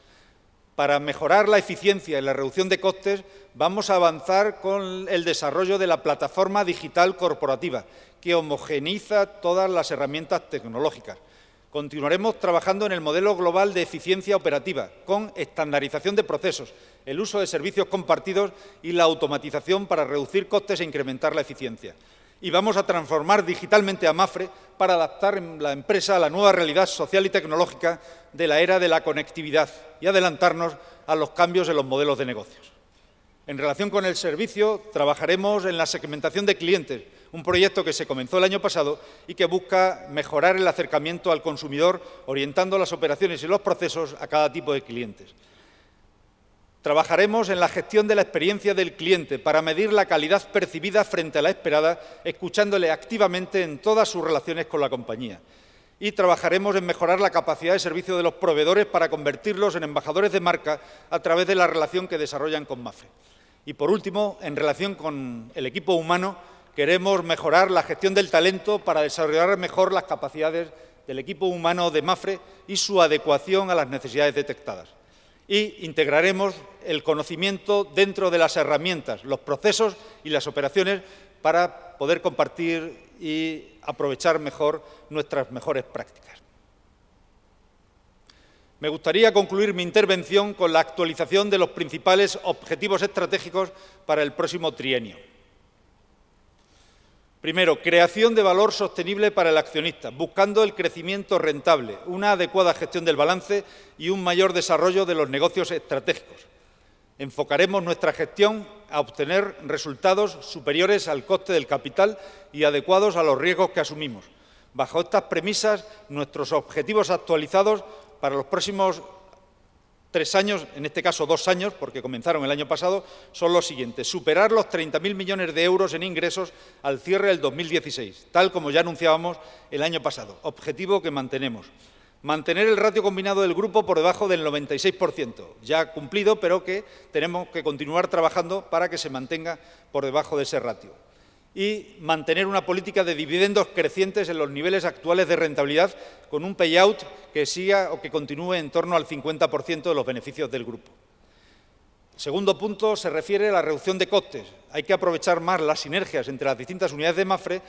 Para mejorar la eficiencia y la reducción de costes, vamos a avanzar con el desarrollo de la plataforma digital corporativa, que homogeniza todas las herramientas tecnológicas. Continuaremos trabajando en el modelo global de eficiencia operativa, con estandarización de procesos, el uso de servicios compartidos y la automatización para reducir costes e incrementar la eficiencia. Y vamos a transformar digitalmente a MAFRE para adaptar la empresa a la nueva realidad social y tecnológica de la era de la conectividad y adelantarnos a los cambios en los modelos de negocios. En relación con el servicio, trabajaremos en la segmentación de clientes, un proyecto que se comenzó el año pasado y que busca mejorar el acercamiento al consumidor, orientando las operaciones y los procesos a cada tipo de clientes. Trabajaremos en la gestión de la experiencia del cliente para medir la calidad percibida frente a la esperada, escuchándole activamente en todas sus relaciones con la compañía y trabajaremos en mejorar la capacidad de servicio de los proveedores para convertirlos en embajadores de marca a través de la relación que desarrollan con MAFRE. Y por último, en relación con el equipo humano, queremos mejorar la gestión del talento para desarrollar mejor las capacidades del equipo humano de MAFRE y su adecuación a las necesidades detectadas. Y integraremos el conocimiento dentro de las herramientas, los procesos y las operaciones para poder compartir y aprovechar mejor nuestras mejores prácticas. Me gustaría concluir mi intervención con la actualización de los principales objetivos estratégicos para el próximo trienio. Primero, creación de valor sostenible para el accionista, buscando el crecimiento rentable, una adecuada gestión del balance y un mayor desarrollo de los negocios estratégicos. Enfocaremos nuestra gestión a obtener resultados superiores al coste del capital y adecuados a los riesgos que asumimos. Bajo estas premisas, nuestros objetivos actualizados para los próximos tres años, en este caso dos años, porque comenzaron el año pasado, son los siguientes. Superar los 30.000 millones de euros en ingresos al cierre del 2016, tal como ya anunciábamos el año pasado, objetivo que mantenemos. Mantener el ratio combinado del grupo por debajo del 96%, ya cumplido, pero que tenemos que continuar trabajando para que se mantenga por debajo de ese ratio y mantener una política de dividendos crecientes en los niveles actuales de rentabilidad con un payout que siga o que continúe en torno al 50% de los beneficios del grupo. segundo punto se refiere a la reducción de costes. Hay que aprovechar más las sinergias entre las distintas unidades de MAFRE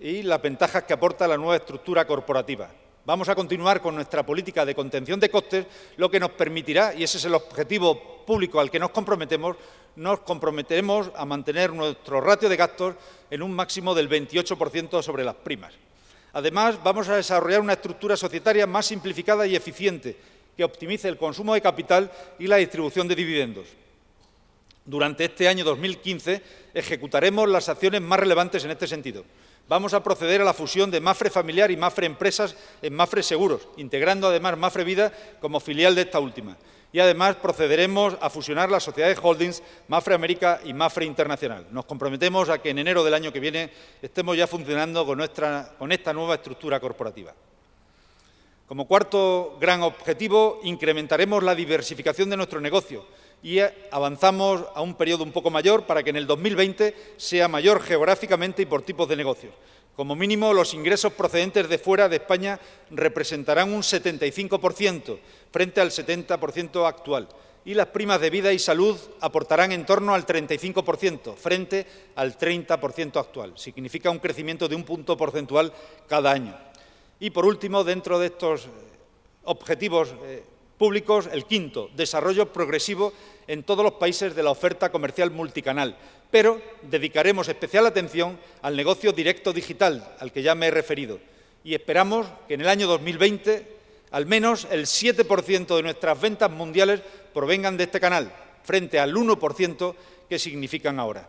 y las ventajas que aporta la nueva estructura corporativa. Vamos a continuar con nuestra política de contención de costes, lo que nos permitirá, y ese es el objetivo público al que nos comprometemos, nos comprometemos a mantener nuestro ratio de gastos en un máximo del 28% sobre las primas. Además, vamos a desarrollar una estructura societaria más simplificada y eficiente que optimice el consumo de capital y la distribución de dividendos. Durante este año 2015 ejecutaremos las acciones más relevantes en este sentido. Vamos a proceder a la fusión de Mafre Familiar y Mafre Empresas en Mafre Seguros, integrando además Mafre Vida como filial de esta última y además procederemos a fusionar las sociedades holdings Mafre América y Mafre Internacional. Nos comprometemos a que en enero del año que viene estemos ya funcionando con, con esta nueva estructura corporativa. Como cuarto gran objetivo, incrementaremos la diversificación de nuestro negocio y avanzamos a un periodo un poco mayor para que en el 2020 sea mayor geográficamente y por tipos de negocios. Como mínimo, los ingresos procedentes de fuera de España representarán un 75% frente al 70% actual y las primas de vida y salud aportarán en torno al 35% frente al 30% actual. Significa un crecimiento de un punto porcentual cada año. Y por último, dentro de estos eh, objetivos eh, públicos. El quinto, desarrollo progresivo en todos los países de la oferta comercial multicanal. Pero dedicaremos especial atención al negocio directo digital, al que ya me he referido. Y esperamos que en el año 2020 al menos el 7% de nuestras ventas mundiales provengan de este canal, frente al 1% que significan ahora.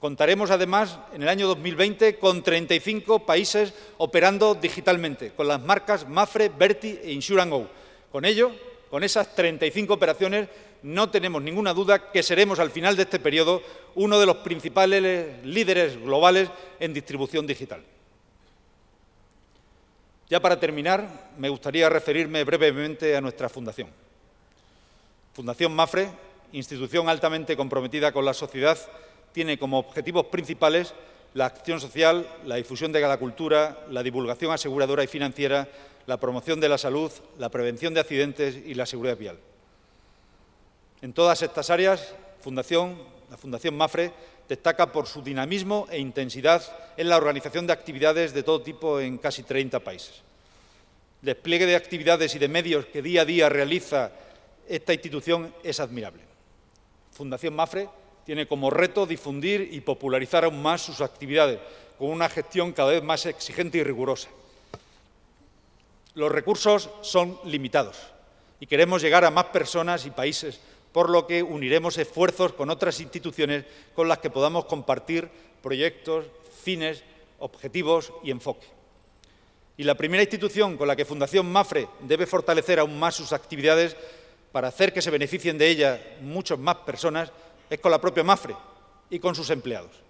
Contaremos además en el año 2020 con 35 países operando digitalmente, con las marcas Mafre, Berti e Insurango. Con ello con esas 35 operaciones no tenemos ninguna duda que seremos al final de este periodo uno de los principales líderes globales en distribución digital. Ya para terminar, me gustaría referirme brevemente a nuestra fundación. Fundación MAFRE, institución altamente comprometida con la sociedad, tiene como objetivos principales la acción social, la difusión de la cultura, la divulgación aseguradora y financiera la promoción de la salud, la prevención de accidentes y la seguridad vial. En todas estas áreas, la Fundación MAFRE destaca por su dinamismo e intensidad en la organización de actividades de todo tipo en casi 30 países. El despliegue de actividades y de medios que día a día realiza esta institución es admirable. Fundación MAFRE tiene como reto difundir y popularizar aún más sus actividades, con una gestión cada vez más exigente y rigurosa los recursos son limitados y queremos llegar a más personas y países, por lo que uniremos esfuerzos con otras instituciones con las que podamos compartir proyectos, fines, objetivos y enfoque. Y la primera institución con la que Fundación MAFRE debe fortalecer aún más sus actividades para hacer que se beneficien de ella muchas más personas es con la propia MAFRE y con sus empleados.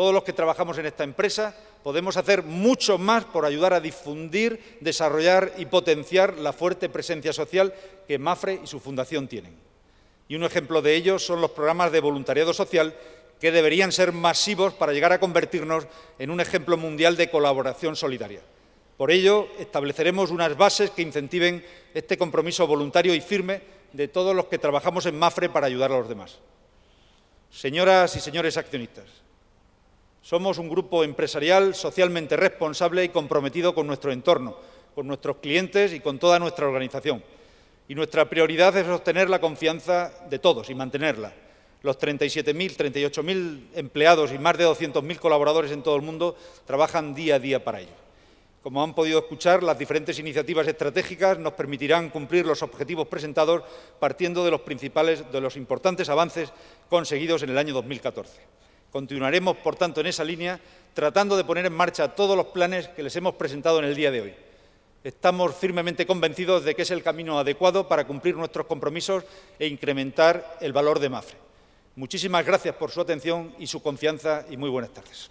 Todos los que trabajamos en esta empresa podemos hacer mucho más por ayudar a difundir, desarrollar y potenciar la fuerte presencia social que Mafre y su fundación tienen. Y un ejemplo de ello son los programas de voluntariado social que deberían ser masivos para llegar a convertirnos en un ejemplo mundial de colaboración solidaria. Por ello, estableceremos unas bases que incentiven este compromiso voluntario y firme de todos los que trabajamos en MAFRE para ayudar a los demás. Señoras y señores accionistas, somos un grupo empresarial socialmente responsable y comprometido con nuestro entorno, con nuestros clientes y con toda nuestra organización. Y nuestra prioridad es sostener la confianza de todos y mantenerla. Los 37.000, 38.000 empleados y más de 200.000 colaboradores en todo el mundo trabajan día a día para ello. Como han podido escuchar, las diferentes iniciativas estratégicas nos permitirán cumplir los objetivos presentados partiendo de los principales, de los importantes avances conseguidos en el año 2014. Continuaremos, por tanto, en esa línea, tratando de poner en marcha todos los planes que les hemos presentado en el día de hoy. Estamos firmemente convencidos de que es el camino adecuado para cumplir nuestros compromisos e incrementar el valor de MAFRE. Muchísimas gracias por su atención y su confianza y muy buenas tardes.